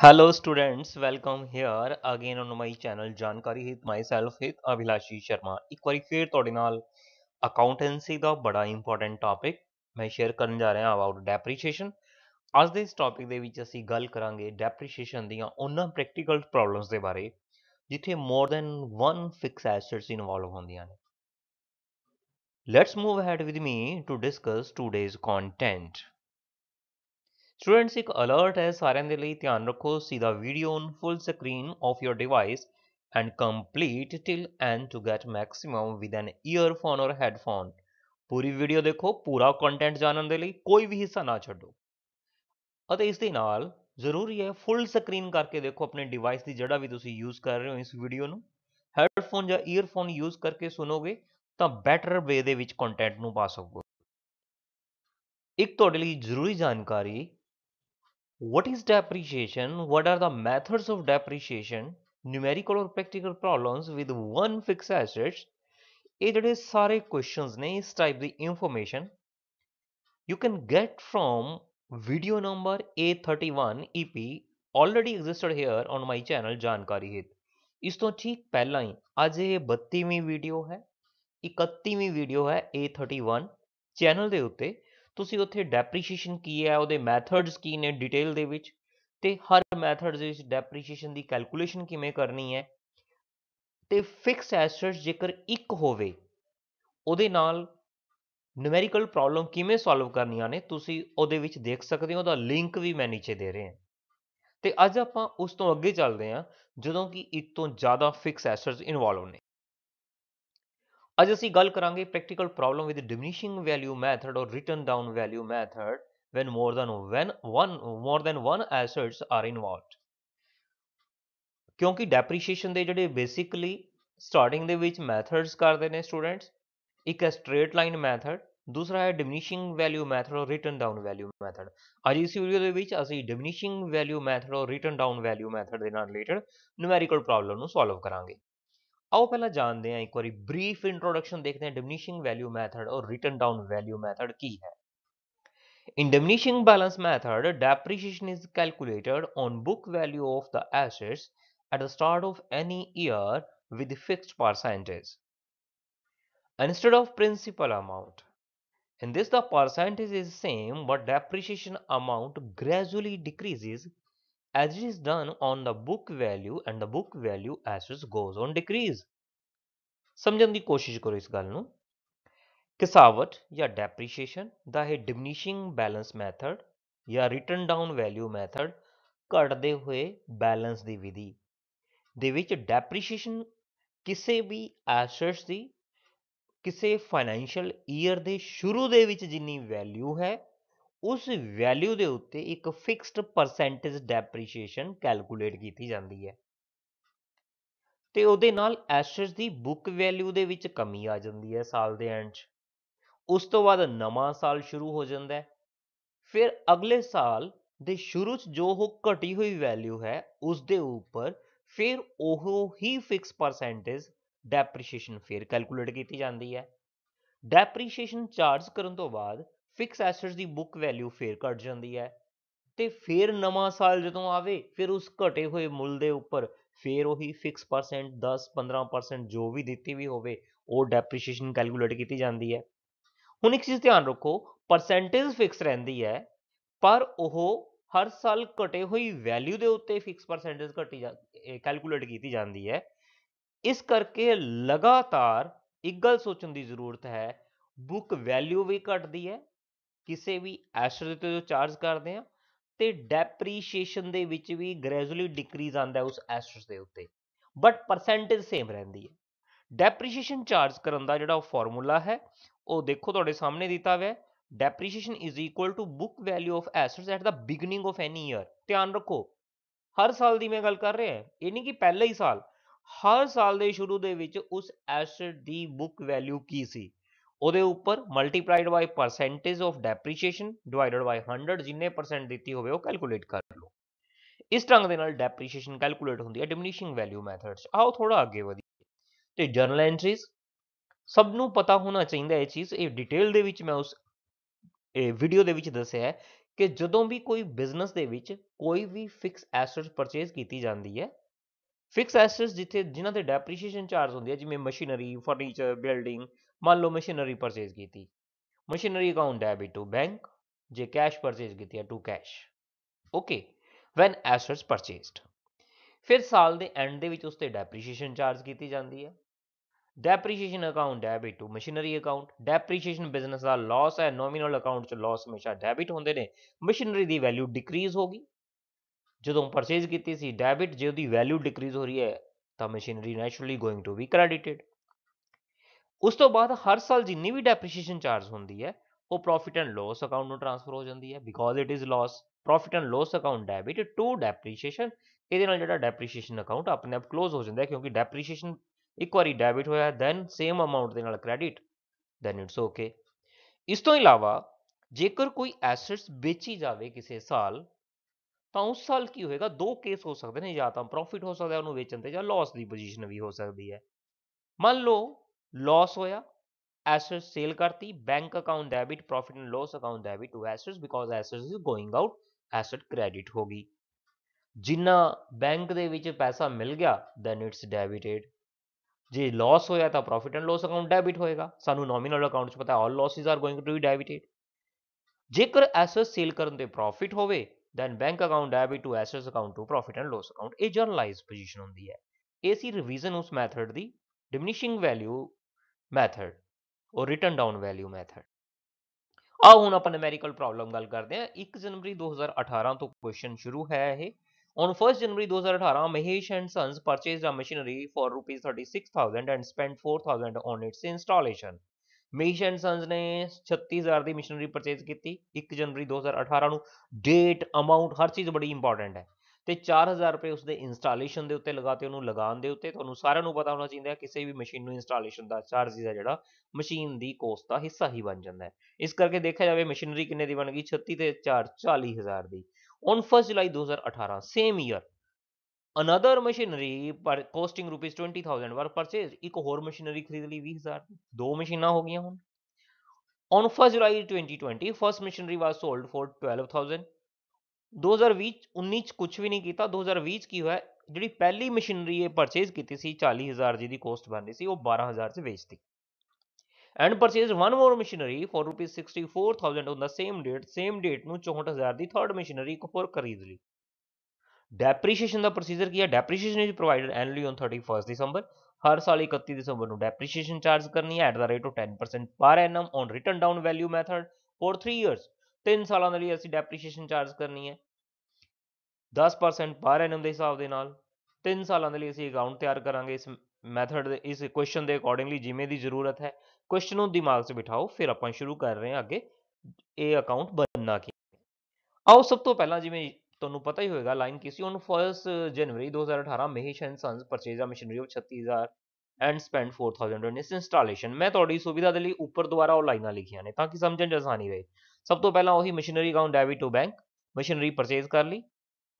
Hello students, welcome here again on my channel ਜਾਣਕਾਰੀ ਹਿਤ myself ਹਿਤ ਅਭਿਲਾਸ਼ੀ ਸ਼ਰਮਾ ਇੱਕ ਵਾਰੀ ਫੇਰ ਤੁਹਾਡੇ ਨਾਲ ਅਕਾਊਂਟੈਂਸੀ ਦਾ ਬੜਾ ਇੰਪੋਰਟੈਂਟ ਟਾਪਿਕ ਮੈਂ ਸ਼ੇਅਰ ਕਰਨ ਜਾ ਰਿਹਾ ਅਬਾਊਟ ਡੈਪਰੀਸ਼ੀਏਸ਼ਨ ਅੱਜ ਦੇ ਇਸ ਟਾਪਿਕ ਦੇ ਵਿੱਚ ਅਸੀਂ ਗੱਲ ਕਰਾਂਗੇ ਡੈਪਰੀਸ਼ੀਏਸ਼ਨ ਦੀਆਂ ਉਹਨਾਂ ਪ੍ਰੈਕਟੀਕਲ ਪ੍ਰੋਬਲਮਸ ਦੇ ਬਾਰੇ ਜਿੱਥੇ more than 1 fixed assets involve ਹੁੰਦੀਆਂ ਨੇ let's move ahead with me to discuss today's content students ਇੱਕ ਅਲਰਟ ਹੈ ਸਾਰਿਆਂ ਦੇ ਲਈ ਧਿਆਨ ਰੱਖੋ ਸਿੱਧਾ video on full screen of your device and complete till end to get maximum with an earphone or headphone ਪੂਰੀ ਵੀਡੀਓ ਦੇਖੋ ਪੂਰਾ ਕੰਟੈਂਟ ਜਾਣਨ ਦੇ ਲਈ ਕੋਈ ਵੀ ਹਿੱਸਾ ਨਾ ਛੱਡੋ ਅਤੇ ਇਸ ਦੇ ਨਾਲ ਜ਼ਰੂਰੀ ਹੈ ਫੁੱਲ ਸਕਰੀਨ ਕਰਕੇ ਦੇਖੋ ਆਪਣੇ ਡਿਵਾਈਸ ਦੀ ਜਿਹੜਾ ਵੀ ਤੁਸੀਂ ਯੂਜ਼ ਕਰ ਰਹੇ ਹੋ ਇਸ ਵੀਡੀਓ ਨੂੰ ਹੈਡਫੋਨ ਜਾਂ ਈਅਰਫੋਨ ਯੂਜ਼ ਕਰਕੇ ਸੁਣੋਗੇ ਤਾਂ ਬੈਟਰ ਵੇ ਦੇ ਵਿੱਚ ਕੰਟੈਂਟ ਨੂੰ ਪਾ ਸਕੋਗੇ ਇੱਕ ਤੁਹਾਡੇ ਲਈ ਜ਼ਰੂਰੀ ਜਾਣਕਾਰੀ What is depreciation? What are the methods of depreciation? Numerical or practical problems with one fixed assets. ਇਹ ਜਿਹੜੇ ਸਾਰੇ ਕੁਐਸਚਨਸ ਨੇ ਇਸ ਟਾਈਪ ਦੀ information you can get from video number A31 EP already existed here on my channel जानकारी हित इस तो ठीक पहला ही आज ये 32वीं वीडियो है 31वीं वीडियो है A31 ਚੈਨਲ ਦੇ ਉੱਤੇ ਤੁਸੀਂ ਉੱਥੇ ਡੈਪਰੀਸ਼ੀਏਸ਼ਨ ਕੀ ਹੈ ਉਹਦੇ ਮੈਥਡਸ ਕੀ ਨੇ ਡਿਟੇਲ ਦੇ ਵਿੱਚ ਤੇ ਹਰ ਮੈਥਡਸ ਦੇ ਵਿੱਚ ਡੈਪਰੀਸ਼ੀਏਸ਼ਨ ਦੀ ਕੈਲਕੂਲੇਸ਼ਨ ਕਿਵੇਂ ਕਰਨੀ ਹੈ ਤੇ ਫਿਕਸ ਐਸੈਟਸ ਜੇਕਰ ਇੱਕ ਹੋਵੇ ਉਹਦੇ ਨਾਲ ਨਿਊਮੈਰੀਕਲ ਪ੍ਰੋਬਲਮ ਕਿਵੇਂ ਸੋਲਵ ਕਰਨੀਆਂ ਨੇ ਤੁਸੀਂ ਉਹਦੇ ਵਿੱਚ ਦੇਖ ਸਕਦੇ ਹੋ ਉਹਦਾ ਲਿੰਕ ਵੀ ਮੈਂ ਨੀਚੇ ਦੇ ਰਿਹਾ ਤੇ ਅੱਜ ਆਪਾਂ ਉਸ ਤੋਂ ਅੱਗੇ ਚੱਲਦੇ ਹਾਂ ਜਦੋਂ ਕਿ ਇੱਕ ਤੋਂ ਜ਼ਿਆਦਾ ਫਿਕਸ ਐਸੈਟਸ ਇਨਵੋਲਵ ਨੇ ਅੱਜ ਅਸੀਂ ਗੱਲ ਕਰਾਂਗੇ practical problem with diminishing value method or written down value method when more than when one more than one assets are involved ਕਿਉਂਕਿ ਡੈਪਰੀਸ਼ੀਏਸ਼ਨ ਦੇ ਜਿਹੜੇ ਬੇਸਿਕਲੀ ਸਟਾਰਟਿੰਗ ਦੇ ਵਿੱਚ ਮੈਥਡਸ ਕਰਦੇ ਨੇ ਸਟੂਡੈਂਟਸ ਇੱਕ ਹੈ ਸਟ੍ਰੇਟ ਲਾਈਨ ਮੈਥਡ ਦੂਸਰਾ ਹੈ diminishing value method or written down value method ਅੱਜ ਇਸ ਵੀਡੀਓ ਦੇ ਵਿੱਚ ਅਸੀਂ diminishing value method or written down value method ਦੇ ਨਾਲ ਰਿਲੇਟਡ ਨਿਊਮੈਰੀਕਲ ਪ੍ਰੋਬਲਮ ਨੂੰ ਸੋਲਵ ਕਰਾਂਗੇ ਆਓ ਪਹਿਲਾਂ ਜਾਣਦੇ ਹਾਂ ਇੱਕ ਵਾਰੀ ਬਰੀਫ ਇੰਟਰੋਡਕਸ਼ਨ ਦੇਖਦੇ ਹਾਂ diminishing value method or written down value method ਕੀ ਹੈ in diminishing balance method depreciation is calculated on book value of the assets at the start of any year with fixed percentage instead of principal amount in this the percentage is same but depreciation amount gradually decreases as it is done on the book value and the book value as it goes on decrease ਸਮਝਣ ਦੀ ਕੋਸ਼ਿਸ਼ ਕਰੋ ਇਸ ਗੱਲ ਨੂੰ ਕਿਸਾਵਟ ਜਾਂ depreciation ਦਾ ਇਹ diminishing balance method ਜਾਂ ਰਿਟਨ ਡਾਊਨ ਵੈਲਿਊ ਮੈਥਡ ਘਟਦੇ ਹੋਏ ਬੈਲੈਂਸ ਦੀ ਵਿਧੀ ਦੇ ਵਿੱਚ ਡੈਪਰੀਸ਼ੀਏਸ਼ਨ ਕਿਸੇ ਵੀ ਐਸੈਟਸ ਦੀ ਕਿਸੇ ਫਾਈਨੈਂਸ਼ੀਅਲ ਈਅਰ ਦੇ ਸ਼ੁਰੂ ਦੇ ਵਿੱਚ ਜਿੰਨੀ ਵੈਲਿਊ ਹੈ ਉਸ ਵੈਲਿਊ ਦੇ ਉੱਤੇ ਇੱਕ ਫਿਕਸਡ ਪਰਸੈਂਟੇਜ ਡੈਪਰੀਸ਼ੀਏਸ਼ਨ ਕੈਲਕੂਲੇਟ ਕੀਤੀ ਜਾਂਦੀ ਹੈ ਤੇ ਉਹਦੇ ਨਾਲ ਐਸੈਟਸ ਦੀ ਬੁੱਕ ਵੈਲਿਊ ਦੇ ਵਿੱਚ ਕਮੀ ਆ ਜਾਂਦੀ ਹੈ ਸਾਲ ਦੇ ਐਂਡ 'ਚ ਉਸ ਤੋਂ ਬਾਅਦ ਨਵਾਂ ਸਾਲ ਸ਼ੁਰੂ ਹੋ ਜਾਂਦਾ ਹੈ ਫਿਰ ਅਗਲੇ ਸਾਲ ਦੇ ਸ਼ੁਰੂ 'ਚ ਜੋ ਉਹ ਘਟੀ ਹੋਈ ਵੈਲਿਊ ਹੈ ਉਸ ਦੇ ਉੱਪਰ ਫਿਰ ਉਹ ਹੀ ਫਿਕਸ ਪਰਸੈਂਟੇਜ ਡੈਪਰੀਸ਼ੀਏਸ਼ਨ ਫਿਰ ਕੈਲਕੂਲੇਟ ਕੀਤੀ ਜਾਂਦੀ ਹੈ ਡੈਪਰੀਸ਼ੀਏਸ਼ਨ ਚਾਰਜ ਕਰਨ ਤੋਂ ਬਾਅਦ ਫਿਕਸ ਐਸੈਟਸ ਦੀ ਬੁੱਕ ਵੈਲਿਊ ਫੇਰ ਘਟ ਜਾਂਦੀ ਹੈ ਤੇ ਫੇਰ ਨਵਾਂ ਸਾਲ ਜਦੋਂ ਆਵੇ ਫਿਰ ਉਸ ਘਟੇ ਹੋਏ ਮੁੱਲ ਦੇ ਉੱਪਰ ਫੇਰ ਉਹੀ ਫਿਕਸ ਪਰਸੈਂਟ 10 15% ਜੋ ਵੀ ਦਿੱਤੀ ਵੀ ਹੋਵੇ ਉਹ ਡੈਪਰੀਸ਼ੀਏਸ਼ਨ ਕੈਲਕੂਲੇਟ ਕੀਤੀ ਜਾਂਦੀ ਹੈ ਹੁਣ ਇੱਕ ਚੀਜ਼ ਧਿਆਨ ਰੱਖੋ ਪਰਸੈਂਟੇਜ ਫਿਕਸ ਰਹਿੰਦੀ ਹੈ ਪਰ ਉਹ ਹਰ ਸਾਲ ਘਟੇ ਹੋਈ ਵੈਲਿਊ ਦੇ ਉੱਤੇ ਫਿਕਸ ਪਰਸੈਂਟੇਜ ਘਟੀ ਕੈਲਕੂਲੇਟ ਕੀਤੀ ਜਾਂਦੀ ਹੈ ਇਸ ਕਰਕੇ ਲਗਾਤਾਰ ਇੱਕ ਗੱਲ ਸੋਚਣ ਦੀ ਜ਼ਰੂਰਤ ਹੈ ਬੁੱਕ ਵੈਲਿਊ ਵੀ ਘਟਦੀ ਹੈ ਕਿਸੇ ਵੀ ਐਸਟ ਦੇ ਉੱਤੇ ਜੋ ਚਾਰਜ ਕਰਦੇ ਆ ਤੇ ਡੈਪਰੀਸ਼ੀਏਸ਼ਨ ਦੇ ਵਿੱਚ ਵੀ ਗ੍ਰੈਜੂਅਲੀ ਡਿਕਰੀਜ਼ ਆਂਦਾ ਉਸ ਐਸਟ ਦੇ ਉੱਤੇ ਬਟ ਪਰਸੈਂਟੇਜ ਸੇਮ ਰਹਿੰਦੀ ਹੈ ਡੈਪਰੀਸ਼ੀਏਸ਼ਨ ਚਾਰਜ ਕਰਨ ਦਾ ਜਿਹੜਾ ਉਹ ਫਾਰਮੂਲਾ ਹੈ ਉਹ ਦੇਖੋ ਤੁਹਾਡੇ ਸਾਹਮਣੇ ਦਿੱਤਾ ਹੋਇਆ ਹੈ depreciation is equal to book value of assets at the beginning of any year ਧਿਆਨ ਰੱਖੋ ਹਰ ਸਾਲ ਦੀ ਮੈਂ ਗੱਲ ਕਰ ਰਿਹਾ ਇਹ ਨਹੀਂ ਕਿ ਪਹਿਲੇ ਹੀ ਸਾਲ ਹਰ ਸਾਲ ਦੇ ਸ਼ੁਰੂ ਦੇ ਵਿੱਚ ਉਸ ਐਸਟ ਦੀ ਬੁੱਕ ਵੈਲਿਊ ਕੀ ਸੀ ਉਹਦੇ ਉੱਪਰ multiplied by percentage of depreciation divided by 100 ਜਿੰਨੇ ਪਰਸੈਂਟ ਦਿੱਤੀ ਹੋਵੇ ਉਹ ਕੈਲਕੂਲੇਟ ਕਰ ਲਓ ਇਸ ਢੰਗ ਦੇ ਨਾਲ ਡੈਪਰੀਸ਼ੀਏਸ਼ਨ ਕੈਲਕੂਲੇਟ ਹੁੰਦੀ ਹੈ ਡਿਮਿਨਿਸ਼ਿੰਗ ਵੈਲਿਊ ਮੈਥਡਸ ਆਓ ਥੋੜਾ ਅੱਗੇ ਵਧੀਏ ਤੇ ਜਰਨਲ ਐਂਟਰੀਜ਼ ਸਭ ਨੂੰ ਪਤਾ ਹੋਣਾ ਚਾਹੀਦਾ ਇਹ ਚੀਜ਼ ਇਹ ਡਿਟੇਲ ਦੇ ਵਿੱਚ ਮੈਂ ਉਸ ਵੀਡੀਓ ਦੇ ਵਿੱਚ ਦੱਸਿਆ ਹੈ ਕਿ ਜਦੋਂ ਵੀ ਕੋਈ ਬਿਜ਼ਨਸ ਦੇ ਵਿੱਚ ਕੋਈ ਵੀ ਫਿਕਸ ਐਸੈਟਸ ਪਰਚੇਸ ਕੀਤੀ ਜਾਂਦੀ ਹੈ ਫਿਕਸ ਐਸੈਟਸ ਜਿੱਥੇ ਜਿਨ੍ਹਾਂ ਤੇ ਡੈਪਰੀਸ਼ੀਏਸ਼ਨ ਚਾਰਜ ਹੁੰਦੀ ਹੈ ਜਿਵੇਂ ਮਸ਼ੀਨਰੀ ਫਰਨੀਚਰ ਬਿਲਡਿੰਗ ਮੰਨ ਲਓ ਮਸ਼ੀਨਰੀ ਪਰਚੇਸ ਕੀਤੀ machinery account debit to bank ਜੇ ਕੈਸ਼ ਪਰਚੇਸ ਕੀਤੀ ਹੈ to cash okay when assets purchased ਫਿਰ ਸਾਲ ਦੇ ਐਂਡ ਦੇ ਵਿੱਚ ਉਸ ਤੇ ਡੈਪਰੀਸੀਏਸ਼ਨ ਚਾਰਜ ਕੀਤੀ ਜਾਂਦੀ ਹੈ depreciation account debit to machinery account depreciation business ਦਾ ਲਾਸ ਹੈ ਨੋਮੀਨਲ ਅਕਾਊਂਟ 'ਚ ਲਾਸ ਹਮੇਸ਼ਾ ਡੈਬਿਟ ਹੁੰਦੇ ਨੇ ਮਸ਼ੀਨਰੀ ਦੀ ਵੈਲਿਊ ਡਿਕਰੀਜ਼ ਹੋਗੀ ਜਦੋਂ ਪਰਚੇਸ ਕੀਤੀ ਸੀ ਡੈਬਿਟ ਜੇ ਉਹਦੀ ਵੈਲਿਊ ਡਿਕਰੀਜ਼ ਹੋ ਰਹੀ ਹੈ ਤਾਂ machinery naturally going to be credited ਉਸ ਤੋਂ ਬਾਅਦ ਹਰ ਸਾਲ ਜਿੰਨੀ ਵੀ ਡੈਪਰੀਸੀਏਸ਼ਨ ਚਾਰਜ ਹੁੰਦੀ ਹੈ ਉਹ ਪ੍ਰੋਫਿਟ ਐਂਡ ਲਾਸ ਅਕਾਊਂਟ ਨੂੰ ਟ੍ਰਾਂਸਫਰ ਹੋ ਜਾਂਦੀ ਹੈ because it is loss profit and loss account debit to depreciation ਇਹਦੇ ਨਾਲ ਜਿਹੜਾ ਡੈਪਰੀਸੀਏਸ਼ਨ ਅਕਾਊਂਟ ਆਪਣੇ ਆਪ ক্লোਜ਼ ਹੋ ਜਾਂਦਾ ਹੈ ਕਿਉਂਕਿ ਡੈਪਰੀਸੀਏਸ਼ਨ ਇੱਕ ਵਾਰੀ ਡੈਬਿਟ ਹੋਇਆ ਦੈਨ ਸੇਮ ਅਮਾਉਂਟ ਦੇ ਨਾਲ ਕ੍ਰੈਡਿਟ ਦੈਨ ਇਟਸ ਓਕੇ ਇਸ ਤੋਂ ਇਲਾਵਾ ਜੇਕਰ ਕੋਈ ਐਸੈਟਸ ਵੇਚੀ ਜਾਵੇ ਕਿਸੇ ਸਾਲ ਤਾਂ ਉਸ ਸਾਲ ਕੀ ਹੋਏਗਾ ਦੋ ਕੇਸ ਹੋ ਸਕਦੇ ਨੇ ਜਾਂ ਤਾਂ ਪ੍ਰੋਫਿਟ ਹੋ ਸਕਦਾ ਉਹਨੂੰ ਵੇਚਣ ਤੇ ਜਾਂ ਲਾਸ ਦੀ ਪੋਜੀਸ਼ਨ ਵੀ ਹੋ ਸਕਦੀ ਹੈ ਮੰਨ ਲਓ ਲਾਸ ਹੋਇਆ ਐਸੈਟ ਸੇਲ ਕਰਤੀ bank account debit profit and loss account debit to assets because assets is going out asset credit ਹੋ ਗਈ ਜਿੰਨਾ ਬੈਂਕ ਦੇ ਵਿੱਚ ਪੈਸਾ ਮਿਲ ਗਿਆ ਦੈਨ ਇਟਸ ਡੈਬਿਟਡ ਜੇ ਲਾਸ ਹੋਇਆ ਤਾਂ profit and loss account debit ਹੋਏਗਾ ਸਾਨੂੰ ਨੋਮੀਨਲ ਅਕਾਊਂਟ 'ਚ ਪਤਾ all losses are going to be debited ਜੇਕਰ ਐਸੈਟ ਸੇਲ ਕਰਨ ਤੇ ਪ੍ਰੋਫਿਟ ਹੋਵੇ then bank account debit to assets account to profit and loss account ਇਹ ਜਰਨਲਾਈਜ਼ ਪੋਜੀਸ਼ਨ ਹੁੰਦੀ ਹੈ ਇਹ ਰਿਵੀਜ਼ਨ ਉਸ ਮੈਥਡ ਦੀ diminishing value method or written down value method ਆ ਹੁਣ ਆਪਾਂ ਨੁਮੈਰੀਕਲ ਪ੍ਰੋਬਲਮ ਗੱਲ ਕਰਦੇ ਹਾਂ 1 ਜਨਵਰੀ 2018 ਤੋਂ ਕੁਐਸਚਨ ਸ਼ੁਰੂ ਹੈ ਇਹ On 1st January 2018, Mahesh and Sons purchased a machinery for rupees 36,000 and spent 4,000 on its installation. Mahesh and Sons ਨੇ 36000 ਦੀ ਮਸ਼ੀਨਰੀ ਪਰਚੇਸ ਕੀਤੀ 1 ਜਨਵਰੀ 2018 ਨੂੰ ਡੇਟ ਅਮਾਉਂਟ ਹਰ ਚੀਜ਼ ਬੜੀ ਇੰਪੋਰਟੈਂਟ ਹੈ ਤੇ 4000 ਰੁਪਏ ਉਸਦੇ ਇੰਸਟਾਲੇਸ਼ਨ ਦੇ ਉੱਤੇ ਲਗਾਤੇ ਉਹਨੂੰ ਲਗਾਉਣ ਦੇ ਉੱਤੇ ਤੁਹਾਨੂੰ ਸਾਰਿਆਂ ਨੂੰ ਪਤਾ ਹੋਣਾ ਚਾਹੀਦਾ ਹੈ ਕਿਸੇ ਵੀ ਮਸ਼ੀਨ ਨੂੰ ਇੰਸਟਾਲੇਸ਼ਨ ਦਾ ਚਾਰਜ ਦਾ ਜਿਹੜਾ ਮਸ਼ੀਨ ਦੀ ਕੋਸਟ ਦਾ ਹਿੱਸਾ ਹੀ ਬਣ ਜਾਂਦਾ ਹੈ ਇਸ ਕਰਕੇ ਦੇਖਿਆ ਜਾਵੇ ਮਸ਼ੀਨਰੀ ਕਿੰਨੇ ਦੀ ਬਣ ਗਈ 36 ਤੇ 4 40000 ਦੀ on 1 July 2018 same year another machinery ਪਰ ਕੋਸਟਿੰਗ ਰੁਪੀਸ 20000 ਵਰ ਪਰਚੇਸ ਇੱਕ ਹੋਰ ਮਸ਼ੀਨਰੀ ਖਰੀਦ ਲਈ 20000 ਦੀ ਦੋ ਮਸ਼ੀਨਾਂ ਹੋ ਗਈਆਂ ਹੁਣ on 1 July 2020 first machinery was sold for 12000 2020 19 ਚ ਕੁਝ ਵੀ ਨਹੀਂ ਕੀਤਾ 2020 ਚ ਕੀ ਹੋਇਆ ਜਿਹੜੀ ਪਹਿਲੀ ਮਸ਼ੀਨਰੀ ਇਹ ਪਰਚੇਸ ਕੀਤੀ ਸੀ 40000 ਜੀ ਦੀ ਕੋਸਟ ਬਣਦੀ ਸੀ ਉਹ 12000 ਚ ਵੇਚਤੀ and purchase one more machinery for rupees 64000 on the same date same date ਨੂੰ 64000 ਦੀ ਥਰਡ ਮਸ਼ੀਨਰੀ ਕੋ ਹੋਰ ਖਰੀਦ ਲਈ ਡੈਪਰੀਸ਼ੀਏਸ਼ਨ ਦਾ ਪ੍ਰੋਸੀਜਰ ਕੀ ਹੈ depreciation is provided annually on 31 December ਹਰ ਸਾਲ 31 ਦਸੰਬਰ ਨੂੰ ਡੈਪਰੀਸ਼ੀਏਸ਼ਨ ਚਾਰਜ ਕਰਨੀ ਹੈ at the rate of 10% per annum on written down value method for 3 years 3 ਸਾਲਾਂ ਦੇ ਲਈ ਅਸੀਂ ਡੈਪਰੀਸੀਏਸ਼ਨ ਚਾਰਜ ਕਰਨੀ ਹੈ 10% ਪਰ ਐਨਮ ਦੇ ਹਿਸਾਬ ਦੇ ਨਾਲ 3 ਸਾਲਾਂ ਦੇ ਲਈ ਅਸੀਂ ਅਕਾਊਂਟ ਤਿਆਰ ਕਰਾਂਗੇ ਇਸ ਮੈਥਡ ਦੇ ਇਸ ਕੁਐਸਚਨ ਦੇ ਅਕੋਰਡਿੰਗਲੀ ਜਿਵੇਂ ਦੀ ਜ਼ਰੂਰਤ ਹੈ ਕੁਐਸਚਨ ਨੂੰ ਦਿਮਾਗ 'ਚ ਬਿਠਾਓ ਫਿਰ ਆਪਾਂ ਸ਼ੁਰੂ ਕਰ ਰਹੇ ਹਾਂ ਅੱਗੇ ਇਹ ਅਕਾਊਂਟ ਬਣਨਾ ਕੀ ਆਓ ਸਭ ਤੋਂ ਪਹਿਲਾਂ ਜਿਵੇਂ ਤੁਹਾਨੂੰ ਪਤਾ ਹੀ ਹੋਏਗਾ ਲਾਈਨ ਕੀ ਸੀ on 1 January 2018 Mahesh and sons purchase a machinery of 36000 and spend 4000 ਡੋਨੇਸ ਇੰਸਟਾਲੇਸ਼ਨ ਮੈਂ ਤੁਹਾਡੀ ਸੁਵਿਧਾ ਦੇ ਲਈ ਉੱਪਰ ਦੁਆਰਾ ਉਹ ਲਾਈਨਾਂ ਲਿਖੀਆਂ ਨੇ ਤਾਂ ਕਿ ਸਮਝਣ 'ਚ ਆਸਾਨੀ ਰਹੇ ਸਭ ਤੋਂ ਪਹਿਲਾਂ ਉਹੀ machinery account debit to bank machinery purchase ਕਰ ਲਈ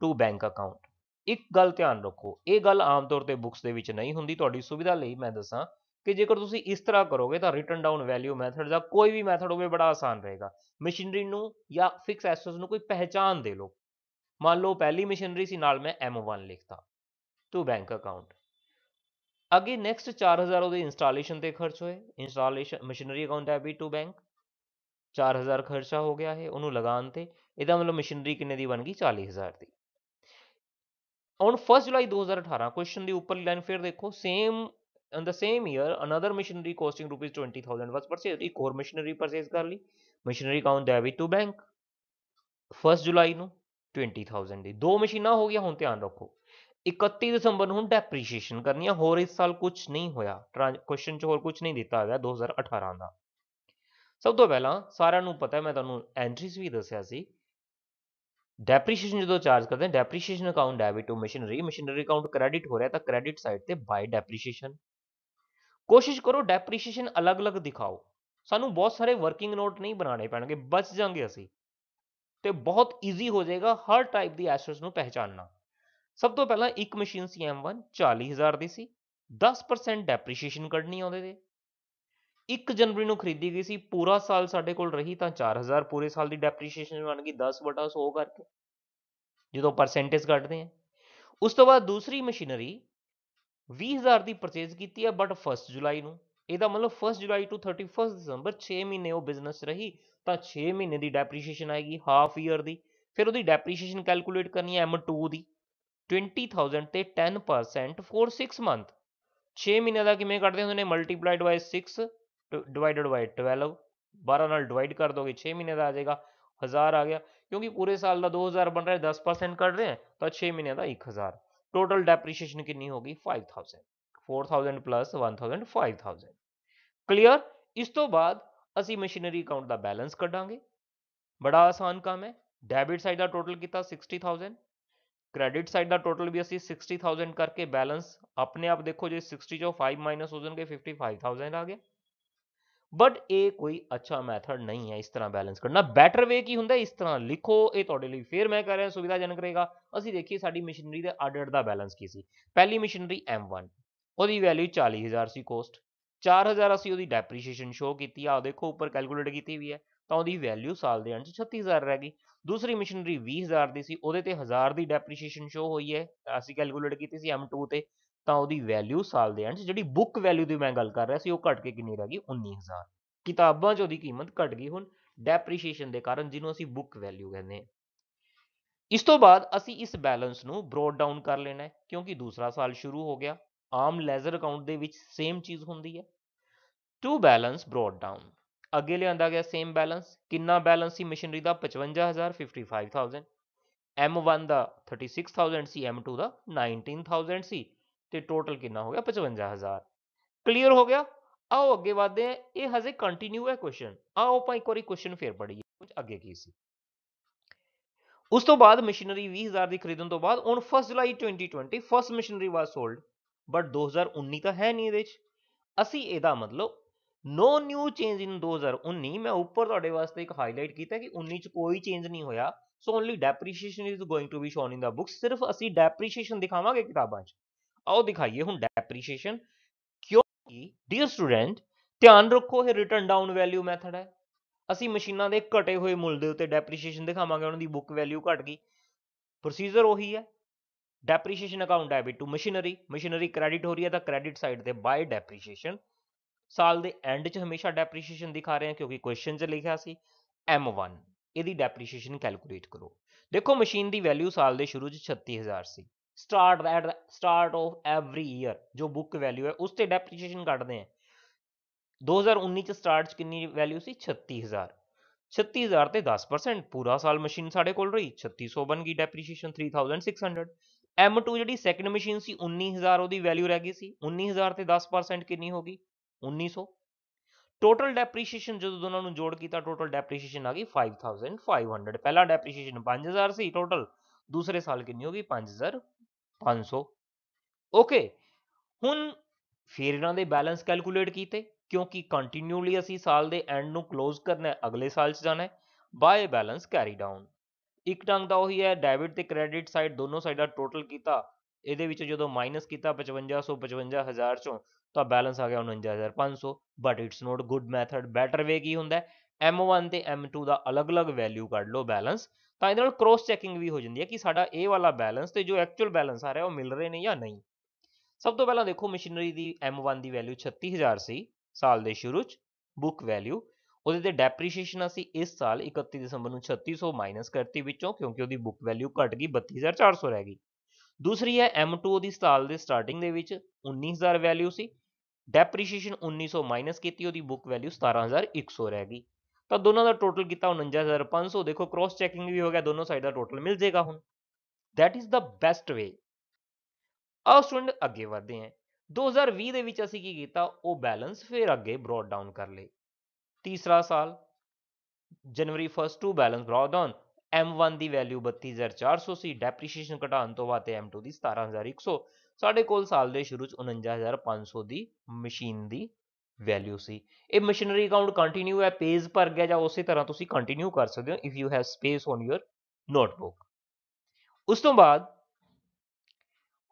ਟੂ ਬੈਂਕ ਅਕਾਊਂਟ ਇੱਕ ਗੱਲ ਧਿਆਨ ਰੱਖੋ ਇਹ ਗੱਲ ਆਮ ਤੌਰ ਤੇ ਬੁੱਕਸ ਦੇ ਵਿੱਚ ਨਹੀਂ ਹੁੰਦੀ ਤੁਹਾਡੀ ਸੁਵਿਧਾ ਲਈ ਮੈਂ ਦੱਸਾਂ ਕਿ ਜੇਕਰ ਤੁਸੀਂ ਇਸ ਤਰ੍ਹਾਂ ਕਰੋਗੇ ਤਾਂ ਰਿਟਰਨ ਡਾਊਨ ਵੈਲਿਊ ਮੈਥਡ ਦਾ ਕੋਈ ਵੀ ਮੈਥਡ ਹੋਵੇ ਬੜਾ ਆਸਾਨ ਰਹੇਗਾ ਮਸ਼ੀਨਰੀ ਨੂੰ ਜਾਂ ਫਿਕਸ ਐਸੈਟਸ ਨੂੰ ਕੋਈ ਪਹਿਚਾਨ ਦੇ ਲਓ ਮੰਨ ਲਓ ਪਹਿਲੀ ਮਸ਼ੀਨਰੀ ਸੀ ਨਾਲ ਮੈਂ M1 ਲਿਖਤਾ ਟੂ ਬੈਂਕ ਅਕਾਊਂਟ ਅਗੇ ਨੈਕਸਟ 4000 ਉਹਦੇ ਇੰਸਟਾਲੇਸ਼ਨ ਤੇ ਖਰਚ ਹੋਏ ਇੰਸਟਾਲੇਸ਼ਨ ਮਸ਼ੀਨਰੀ ਅਕਾਊਂਟ ਹੈ ਵੀ ਟੂ ਬੈਂਕ 4000 ਖਰਚਾ ਹੋ ਗਿਆ ਹੈ ਉਹਨੂੰ ਲਗਾਉਣ ਤੇ ਇਹਦਾ ਮਤਲਬ ਮਸ਼ੀਨਰੀ ਕਿੰਨੇ ਦੀ ਬਣ ਗਈ 40000 ਦੀ ਔਨ 1 ਜੁਲਾਈ 2018 ਕੁਐਸਚਨ ਦੀ ਉੱਪਰ ਲਾਈਨ ਫਿਰ ਦੇਖੋ same in the same year another machinery costing rupees 20000 was purchased ਇੱਕ ਹੋਰ ਮਸ਼ੀਨਰੀ ਪਰਚੇਸ ਕਰ ਲਈ machinery account debit to bank 1 ਜੁਲਾਈ ਨੂੰ 20000 ਦੀ ਦੋ ਮਸ਼ੀਨਾਂ ਹੋ ਗਈਆਂ ਹੁਣ ਧਿਆਨ ਰੱਖੋ 31 ਦਸੰਬਰ ਨੂੰ ਡੈਪਰੀਸ਼ੀਏਸ਼ਨ ਕਰਨੀ ਹੈ ਹੋਰ ਇਸ ਸਾਲ ਕੁਝ ਨਹੀਂ ਹੋਇਆ ਕੁਐਸਚਨ 'ਚ ਹੋਰ ਕੁਝ ਨਹੀਂ ਦਿੱਤਾ ਹੋਇਆ 2018 ਦਾ ਸਭ ਤੋਂ ਪਹਿਲਾਂ ਸਾਰਿਆਂ ਨੂੰ ਪਤਾ ਮੈਂ ਤੁਹਾਨੂੰ ਐਂਟਰੀਜ਼ ਵੀ ਦੱਸਿਆ ਸੀ ਡੈਪਰੀਸ਼ੀਏਸ਼ਨ ਜਦੋਂ ਚਾਰਜ ਕਰਦੇ ਹਾਂ depreciation account debit to machinery machinery account credit ਹੋ ਰਿਹਾ ਤਾਂ ਕ੍ਰੈਡਿਟ ਸਾਈਡ ਤੇ ਬਾਈ ਡੈਪਰੀਸ਼ੀਏਸ਼ਨ ਕੋਸ਼ਿਸ਼ ਕਰੋ ਡੈਪਰੀਸ਼ੀਏਸ਼ਨ ਅਲੱਗ-ਅਲੱਗ ਦਿਖਾਓ ਸਾਨੂੰ ਬਹੁਤ ਸਾਰੇ ਵਰਕਿੰਗ ਨੋਟ ਨਹੀਂ ਬਣਾਣੇ ਪੈਣਗੇ ਬਚ ਜਾਾਂਗੇ ਅਸੀਂ ਤੇ ਬਹੁਤ ਈਜ਼ੀ ਹੋ ਜਾਏਗਾ ਹਰ ਟਾਈਪ ਦੀ ਐਸੈਟਸ ਨੂੰ ਪਹਿਚਾਨਣਾ ਸਭ ਤੋਂ ਪਹਿਲਾਂ ਇੱਕ ਮਸ਼ੀਨ ਸੀ M1 40000 ਦੀ ਸੀ 10% ਡੈਪਰੀਸ਼ੀਏਸ਼ਨ ਕੱਢਣੀ ਆਉਂਦੇ ਤੇ 1 ਜਨਵਰੀ ਨੂੰ ਖਰੀਦੀ ਗਈ ਸੀ ਪੂਰਾ ਸਾਲ ਸਾਡੇ ਕੋਲ ਰਹੀ ਤਾਂ 4000 ਪੂਰੇ ਸਾਲ ਦੀ ਡੈਪਰੀਸ਼ੀਏਸ਼ਨ ਬਣ ਗਈ 10 ਬਟਾ 100 ਕਰਕੇ ਜਦੋਂ ਪਰਸੈਂਟੇਜ ਕੱਢਦੇ ਆ ਉਸ ਤੋਂ ਬਾਅਦ ਦੂਸਰੀ ਮਸ਼ੀਨਰੀ 20000 ਦੀ ਪਰਚੇਸ ਕੀਤੀ ਹੈ ਬਟ 1 ਜੁਲਾਈ ਨੂੰ ਇਹਦਾ ਮਤਲਬ 1 ਜੁਲਾਈ ਟੂ 31 ਦਸੰਬਰ 6 ਮਹੀਨੇ ਉਹ ਬਿਜ਼ਨਸ ਰਹੀ ਤਾਂ 6 ਮਹੀਨੇ ਦੀ ਡੈਪਰੀਸ਼ੀਏਸ਼ਨ ਆਏਗੀ ਹਾਫ ਈਅਰ ਦੀ ਫਿਰ ਉਹਦੀ ਡੈਪਰੀਸ਼ੀਏਸ਼ਨ ਕੈਲਕੂਲੇਟ ਕਰਨੀ ਹੈ M2 ਦੀ 20000 ਤੇ 10% ਫੋਰ 6 ਮੰਥ 6 ਮਹੀਨੇ ਦਾ ਕਿਵੇਂ ਕੱਢਦੇ ਹੁੰਦੇ ਨੇ multiplied by 6 divided by twelve बारह नाल डिवाइड कर दोगे छः महीने का आ जाएगा हज़ार आ गया क्योंकि पूरे साल का दो हज़ार बन रहा है दस परसेंट कर रहे हैं तो छः महीने का एक हज़ार टोटल डेप्रीशिएशन कितनी होगी five thousand four thousand plus one thousand five thousand clear इस तो बाद बैलेंस ਮਸ਼ੀਨਰੀ बड़ा आसान काम है डेबिट साइड का टोटल किया सिक्सटी थाउजेंड ਟੋਟਲ साइड का टोटल भी असी सिक्सटी थाउजेंड करके बैलेंस अपने आप देखो जो सिक्सटी चो फाइव माइनस हो जाएंगे फिफ्टी फाइव थाउजेंड आ गया ਬਟ ਇਹ ਕੋਈ ਅੱਛਾ ਮੈਥਡ ਨਹੀਂ ਹੈ ਇਸ ਤਰ੍ਹਾਂ ਬੈਲੈਂਸ ਕਰਨਾ ਬੈਟਰ ਵੇ ਕੀ ਹੁੰਦਾ ਇਸ ਤਰ੍ਹਾਂ ਲਿਖੋ ਇਹ ਤੁਹਾਡੇ ਲਈ ਫੇਰ ਮੈਂ ਕਹ ਰਿਹਾ ਸੁਵਿਧਾਜਨਕ ਰਹੇਗਾ ਅਸੀਂ ਦੇਖੀਏ ਸਾਡੀ ਮਸ਼ੀਨਰੀ ਦੇ ਆਡਿਟ ਦਾ ਬੈਲੈਂਸ ਕੀ ਸੀ ਪਹਿਲੀ ਮਸ਼ੀਨਰੀ M1 ਉਹਦੀ ਵੈਲਿਊ 40000 ਸੀ ਕੋਸਟ 4000 ਅਸੀਂ ਉਹਦੀ ਡੈਪਰੀਸ਼ੀਏਸ਼ਨ ਸ਼ੋ ਕੀਤੀ ਆ ਦੇਖੋ ਉੱਪਰ ਕੈਲਕੂਲੇਟ ਕੀਤੀ ਹੋਈ ਹੈ ਤਾਂ ਉਹਦੀ ਵੈਲਿਊ ਸਾਲ ਦੇ ਅੰਤ 36000 ਰਹਿ ਗਈ ਦੂਸਰੀ ਮਸ਼ੀਨਰੀ 20000 ਦੀ ਸੀ ਉਹਦੇ ਤੇ 1000 ਦੀ ਡੈਪਰੀਸ਼ੀਏਸ਼ਨ ਸ਼ੋ ਹੋਈ ਹੈ ਅਸੀਂ ਕੈਲਕੂਲੇਟ ਕੀਤੀ ਸੀ M2 ਤੇ ਤਾਂ ਉਹਦੀ ਵੈਲਿਊ ਸਾਲ ਦੇ ਐਂਡ ਜਿਹੜੀ ਬੁੱਕ ਵੈਲਿਊ ਦੀ ਮੈਂ ਗੱਲ ਕਰ ਰਿਹਾ ਸੀ ਉਹ ਘਟ ਕੇ ਕਿੰਨੀ ਰਹਿ ਗਈ 19000 ਕਿਤਾਬਾਂ 'ਚ ਉਹਦੀ ਕੀਮਤ ਘਟ ਗਈ ਹੁਣ ਡੈਪਰੀਸ਼ੀਏਸ਼ਨ ਦੇ ਕਾਰਨ ਜਿਹਨੂੰ ਅਸੀਂ ਬੁੱਕ ਵੈਲਿਊ ਕਹਿੰਦੇ ਹਾਂ ਇਸ ਤੋਂ ਬਾਅਦ ਅਸੀਂ ਇਸ ਬੈਲੈਂਸ ਨੂੰ ਬ੍ਰੋਡ ਡਾਊਨ ਕਰ ਲੈਣਾ ਹੈ ਕਿਉਂਕਿ ਦੂਸਰਾ ਸਾਲ ਸ਼ੁਰੂ ਹੋ ਗਿਆ ਆਮ ਲੈਜ਼ਰ ਅਕਾਊਂਟ ਦੇ ਵਿੱਚ ਸੇਮ ਚੀਜ਼ ਹੁੰਦੀ ਹੈ ਟੂ ਬੈਲੈਂਸ ਬ੍ਰੋਡ ਡਾਊਨ ਅੱਗੇ ਲਿਆਂਦਾ ਗਿਆ ਸੇਮ ਬੈਲੈਂਸ ਕਿੰਨਾ ਬੈਲੈਂਸ ਸੀ ਮਸ਼ੀਨਰੀ ਦਾ 55000 55000 M1 ਦਾ 36000 ਸੀ M2 ਦਾ 19000 ਸੀ ਤੇ ਟੋਟਲ ਕਿੰਨਾ ਹੋ ਗਿਆ 55000 ਕਲੀਅਰ ਹੋ ਗਿਆ ਆਓ ਅੱਗੇ ਵਧਦੇ ਆ ਇਹ ਹਜੇ ਕੰਟੀਨਿਊ ਹੈ ਕੁਐਸਚਨ ਆਓ ਆਪਾਂ ਇੱਕ ਵਾਰੀ ਕੁਐਸਚਨ ਫੇਰ ਪੜੀਏ ਕੁਝ ਅੱਗੇ ਕੀ ਸੀ ਉਸ ਤੋਂ ਬਾਅਦ ਮਸ਼ੀਨਰੀ 20000 ਦੀ ਖਰੀਦਣ ਤੋਂ ਬਾਅਦ on 1 July 2020 first machinery was sold but 2019 ਤਾਂ ਹੈ ਨਹੀਂ ਇਹਦੇ ਵਿੱਚ ਅਸੀਂ ਇਹਦਾ ਮਤਲਬ ਨੋ ਨਿਊ ਚੇਂਜ ਇਨ 2019 ਮੈਂ ਉੱਪਰ ਤੁਹਾਡੇ ਵਾਸਤੇ ਇੱਕ ਹਾਈਲਾਈਟ ਕੀਤਾ ਕਿ 19 ਚ ਕੋਈ ਚੇਂਜ ਨਹੀਂ ਹੋਇਆ so only depreciation is going to be shown in the books ਸਿਰਫ ਅਸੀਂ ਡੈਪਰੀਸ਼ੀਏਸ਼ਨ ਦਿਖਾਵਾਂਗੇ ਕਿਤਾਬਾਂ 'ਚ ਆਓ ਦਿਖਾਈਏ ਹੁਣ ਡੈਪਰੀਸ਼ੀਏਸ਼ਨ ਕਿਉਂਕਿ ਡੀਅਰ ਸਟੂਡੈਂਟ ਧਿਆਨ ਰੱਖੋ ਇਹ ਰਿਟਰਨ ਡਾਊਨ ਵੈਲਿਊ ਮੈਥਡ ਹੈ ਅਸੀਂ ਮਸ਼ੀਨਾਂ ਦੇ ਘਟੇ ਹੋਏ ਮੁੱਲ ਦੇ ਉੱਤੇ ਡੈਪਰੀਸ਼ੀਏਸ਼ਨ ਦਿਖਾਵਾਂਗੇ ਉਹਨਾਂ ਦੀ ਬੁੱਕ ਵੈਲਿਊ ਘਟ ਗਈ ਪ੍ਰੋਸੀਜਰ ਉਹੀ ਹੈ depreciation account debit to machinery machinery credit ਹੋ ਰਹੀ ਹੈ ਤਾਂ ਕ੍ਰੈਡਿਟ ਸਾਈਡ ਤੇ ਬਾਈ ਡੈਪਰੀਸ਼ੀਏਸ਼ਨ ਸਾਲ ਦੇ ਐਂਡ 'ਚ ਹਮੇਸ਼ਾ ਡੈਪਰੀਸ਼ੀਏਸ਼ਨ ਦਿਖਾ ਰਹੇ ਹਾਂ ਕਿਉਂਕਿ ਕੁਐਸਚਨ 'ਚ ਲਿਖਿਆ ਸੀ M1 ਇਹਦੀ ਡੈਪਰੀਸ਼ੀਏਸ਼ਨ ਕੈਲਕੂਲੇਟ ਕਰੋ ਦੇਖੋ ਮਸ਼ੀਨ ਦੀ ਵੈਲਿਊ ਸਾਲ ਦੇ ਸ਼ੁਰੂ 'ਚ 36000 ਸੀ start at start of every year ਜੋ ਬੁੱਕ ਵੈਲਿਊ ਹੈ ਉਸ ਤੇ ਡੈਪਰੀਸੀਏਸ਼ਨ ਕੱਢਦੇ ਆ 2019 ਚ ਸਟਾਰਟ ਚ ਕਿੰਨੀ ਵੈਲਿਊ ਸੀ 36000 36000 ਤੇ 10% ਪੂਰਾ ਸਾਲ ਮਸ਼ੀਨ ਸਾਡੇ ਕੋਲ ਰਹੀ 3600 ਬਣ ਗਈ ਡੈਪਰੀਸੀਏਸ਼ਨ 3600 M2 ਜਿਹੜੀ ਸੈਕੰਡ ਮਸ਼ੀਨ ਸੀ 19000 ਉਹਦੀ ਵੈਲਿਊ ਰਹਿ ਗਈ ਸੀ 19000 ਤੇ 10% ਕਿੰਨੀ ਹੋ ਗਈ 1900 ਟੋਟਲ ਡੈਪਰੀਸੀਏਸ਼ਨ ਜਦੋਂ ਦੋਨਾਂ ਨੂੰ ਜੋੜ ਕੀਤਾ ਟੋਟਲ ਡੈਪਰੀਸੀਏਸ਼ਨ ਆ ਗਈ 5500 ਪਹਿਲਾ ਡੈਪਰੀਸੀਏਸ਼ਨ 5000 ਸੀ ਟੋਟਲ ਦੂਸਰੇ ਸਾਲ ਕਿੰਨੀ ਹੋ ਗਈ 5000 500 ਓਕੇ ਹੁਣ ਫਿਰ ਇਹਨਾਂ ਦੇ ਬੈਲੈਂਸ ਕੈਲਕੂਲੇਟ ਕੀਤੇ ਕਿਉਂਕਿ ਕੰਟੀਨਿਊਲੀ ਅਸੀਂ ਸਾਲ ਦੇ ਐਂਡ ਨੂੰ ক্লোਜ਼ ਕਰਨਾ ਹੈ ਅਗਲੇ ਸਾਲ 'ਚ ਜਾਣਾ ਹੈ ਬਾਏ ਬੈਲੈਂਸ ਕੈਰੀ ਡਾਊਨ ਇੱਕ ਢੰਗ ਦਾ ਉਹੀ ਹੈ ਡੈਬਿਟ ਤੇ ਕ੍ਰੈਡਿਟ ਸਾਈਡ ਦੋਨੋਂ ਸਾਈਡਾਂ ਟੋਟਲ ਕੀਤਾ ਇਹਦੇ ਵਿੱਚ ਜਦੋਂ ਮਾਈਨਸ ਕੀਤਾ 5555000 ਚੋਂ ਤਾਂ ਬੈਲੈਂਸ ਆ ਗਿਆ 49500 but it's not good method better way ਕੀ ਹੁੰਦਾ ਐਮ1 ਤੇ ਐਮ2 ਦਾ ਅਲੱਗ-ਅਲੱਗ ਵੈਲਿਊ ਕੱਢ ਲਓ ਬੈਲੈਂਸ ਤਾਂ ਇਹਦੇ ਨਾਲ ਕ੍ਰੋਸ ਚੈਕਿੰਗ ਵੀ ਹੋ ਜਾਂਦੀ ਹੈ ਕਿ ਸਾਡਾ ਇਹ ਵਾਲਾ ਬੈਲੈਂਸ ਤੇ ਜੋ ਐਕਚੁਅਲ ਬੈਲੈਂਸ ਆ ਰਿਹਾ ਉਹ ਮਿਲ ਰਹੇ ਨੇ ਜਾਂ ਨਹੀਂ ਸਭ ਤੋਂ ਪਹਿਲਾਂ ਦੇਖੋ ਮਸ਼ੀਨਰੀ ਦੀ M1 ਦੀ ਵੈਲਿਊ 36000 ਸੀ ਸਾਲ ਦੇ ਸ਼ੁਰੂ 'ਚ ਬੁੱਕ ਵੈਲਿਊ ਉਹਦੇ ਤੇ ਡੈਪਰੀਸ਼ੀਏਸ਼ਨ ਅਸੀਂ ਇਸ ਸਾਲ 31 ਦਸੰਬਰ ਨੂੰ 3600 ਮਾਈਨਸ ਕਰਤੀ ਵਿੱਚੋਂ ਕਿਉਂਕਿ ਉਹਦੀ ਬੁੱਕ ਵੈਲਿਊ ਘਟ ਗਈ 32400 ਰਹਿ ਗਈ ਦੂਸਰੀ ਹੈ M2 ਉਹਦੀ ਸਾਲ ਦੇ ਸਟਾਰਟਿੰਗ ਦੇ ਵਿੱਚ 19000 ਵੈਲਿਊ ਸੀ ਡੈਪਰੀਸ਼ੀਏਸ਼ਨ 1900 ਮਾਈਨਸ ਕੀਤੀ ਉਹਦੀ ਬੁੱਕ ਵੈਲਿਊ 17100 ਰਹਿ ਗਈ ਤਾਂ ਦੋਨਾਂ ਦਾ ਟੋਟਲ ਕੀਤਾ 49500 ਦੇਖੋ ਕ੍ਰਾਸ ਚੈਕਿੰਗ ਵੀ ਹੋ ਗਿਆ ਦੋਨੋਂ ਸਾਈਡ ਦਾ ਟੋਟਲ ਮਿਲ ਜੇਗਾ ਹੁਣ that is the best way ਆਓ ਸਟੂਡੈਂਟ ਅੱਗੇ ਵਧਦੇ ਹਾਂ 2020 ਦੇ ਵਿੱਚ ਅਸੀਂ ਕੀ ਕੀਤਾ ਉਹ ਬੈਲੈਂਸ ਫਿਰ ਅੱਗੇ ਬ੍ਰੌਡ ਡਾਊਨ ਕਰ ਲਏ ਤੀਸਰਾ ਸਾਲ January 1 to balance brought down M1 ਦੀ ਵੈਲਿਊ 32400 ਸੀ ਡੈਪਰੀਸ਼ੀਏਸ਼ਨ ਘਟਾਉਣ ਤੋਂ ਬਾਅਦ ਤੇ M2 ਦੀ 17100 ਸਾਡੇ ਕੋਲ ਸਾਲ ਦੇ ਸ਼ੁਰੂ ਚ 49500 ਦੀ ਮਸ਼ੀਨ ਦੀ ਵੈਲਿਊ ਸੀ ਇਹ ਮਸ਼ੀਨਰੀ ਅਕਾਊਂਟ ਕੰਟੀਨਿਊ ਹੈ ਪੇਜ ਭਰ ਗਿਆ ਜਾਂ ਉਸੇ ਤਰ੍ਹਾਂ ਤੁਸੀਂ ਕੰਟੀਨਿਊ ਕਰ ਸਕਦੇ ਹੋ if you have space on your notebook ਉਸ ਤੋਂ ਬਾਅਦ